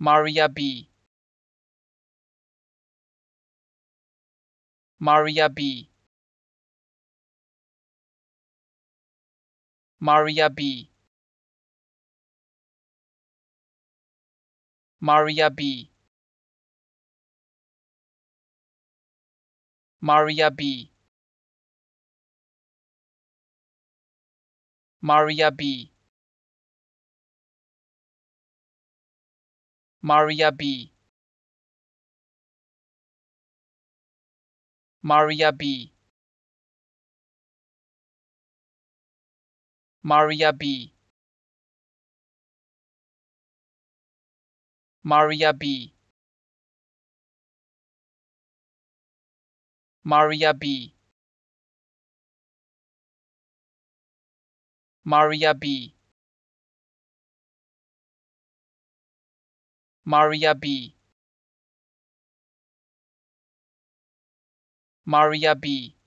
Maria B. Maria B. Maria B. Maria B. Maria B. Maria B. Maria B. Maria B. Maria B. Maria B. Maria B. Maria B. Maria B. Maria B.